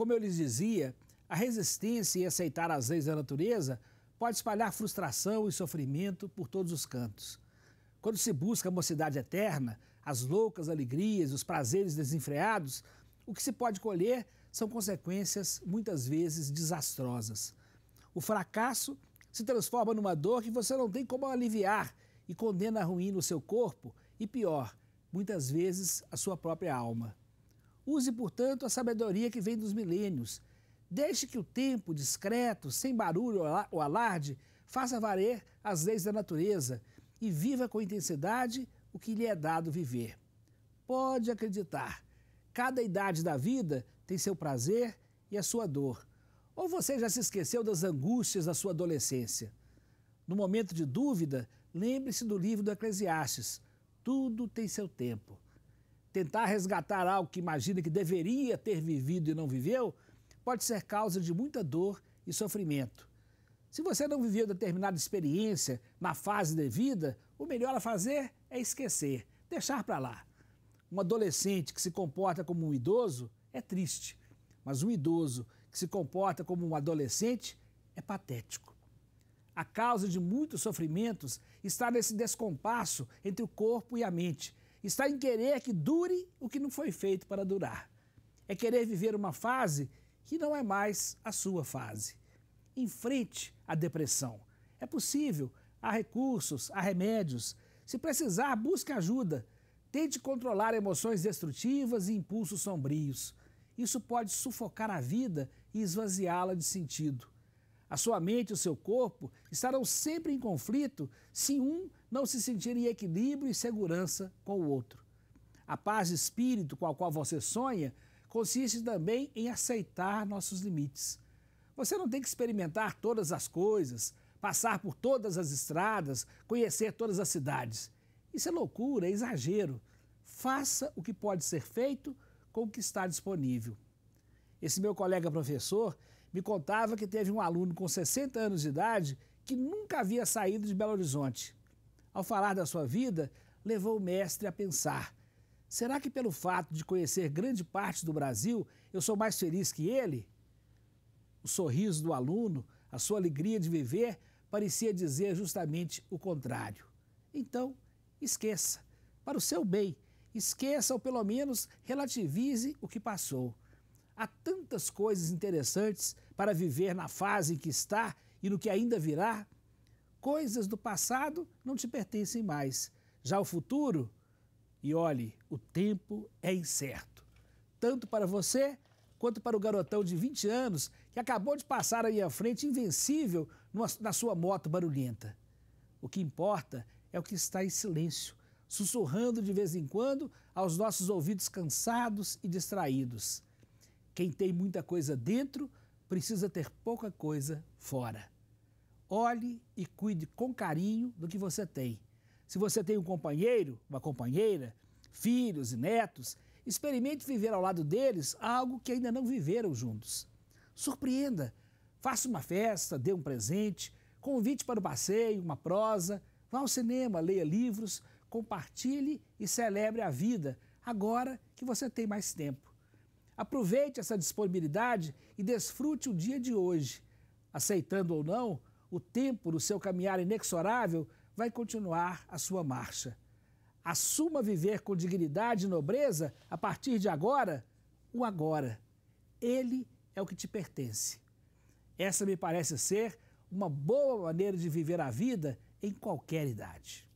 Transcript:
Como eu lhes dizia, a resistência e aceitar as leis da natureza pode espalhar frustração e sofrimento por todos os cantos. Quando se busca a mocidade eterna, as loucas alegrias, os prazeres desenfreados, o que se pode colher são consequências muitas vezes desastrosas. O fracasso se transforma numa dor que você não tem como aliviar e condena a ruína o seu corpo e, pior, muitas vezes a sua própria alma. Use, portanto, a sabedoria que vem dos milênios. Deixe que o tempo, discreto, sem barulho ou alarde, faça valer as leis da natureza e viva com intensidade o que lhe é dado viver. Pode acreditar, cada idade da vida tem seu prazer e a sua dor. Ou você já se esqueceu das angústias da sua adolescência? No momento de dúvida, lembre-se do livro do Eclesiastes: tudo tem seu tempo tentar resgatar algo que imagina que deveria ter vivido e não viveu, pode ser causa de muita dor e sofrimento. Se você não viveu determinada experiência na fase de vida, o melhor a fazer é esquecer, deixar para lá. Um adolescente que se comporta como um idoso é triste, mas um idoso que se comporta como um adolescente é patético. A causa de muitos sofrimentos está nesse descompasso entre o corpo e a mente, está em querer que dure o que não foi feito para durar. É querer viver uma fase que não é mais a sua fase. Enfrente a depressão. É possível, há recursos, há remédios. Se precisar, busque ajuda. Tente controlar emoções destrutivas e impulsos sombrios. Isso pode sufocar a vida e esvaziá-la de sentido. A sua mente e o seu corpo estarão sempre em conflito se um não se sentir em equilíbrio e segurança com o outro. A paz de espírito com a qual você sonha consiste também em aceitar nossos limites. Você não tem que experimentar todas as coisas, passar por todas as estradas, conhecer todas as cidades. Isso é loucura, é exagero. Faça o que pode ser feito com o que está disponível. Esse meu colega professor me contava que teve um aluno com 60 anos de idade que nunca havia saído de Belo Horizonte. Ao falar da sua vida, levou o mestre a pensar: será que pelo fato de conhecer grande parte do Brasil, eu sou mais feliz que ele? O sorriso do aluno, a sua alegria de viver, parecia dizer justamente o contrário. Então, esqueça, para o seu bem, esqueça ou pelo menos relativize o que passou. Há tantas coisas interessantes para viver na fase em que está e no que ainda virá coisas do passado não te pertencem mais. Já o futuro, e olhe, o tempo é incerto. Tanto para você quanto para o garotão de 20 anos que acabou de passar à frente invencível numa, na sua moto barulhenta. O que importa é o que está em silêncio, sussurrando de vez em quando aos nossos ouvidos cansados e distraídos. Quem tem muita coisa dentro precisa ter pouca coisa fora. Olhe e cuide com carinho do que você tem. Se você tem um companheiro, uma companheira, filhos e netos, experimente viver ao lado deles algo que ainda não viveram juntos. Surpreenda, faça uma festa, dê um presente, convite para o passeio, uma prosa, vá ao cinema, leia livros, compartilhe e celebre a vida, agora que você tem mais tempo. Aproveite essa disponibilidade e desfrute o dia de hoje. Aceitando ou não, o tempo do seu caminhar inexorável vai continuar a sua marcha. Assuma viver com dignidade e nobreza a partir de agora, o agora. Ele é o que te pertence. Essa me parece ser uma boa maneira de viver a vida em qualquer idade.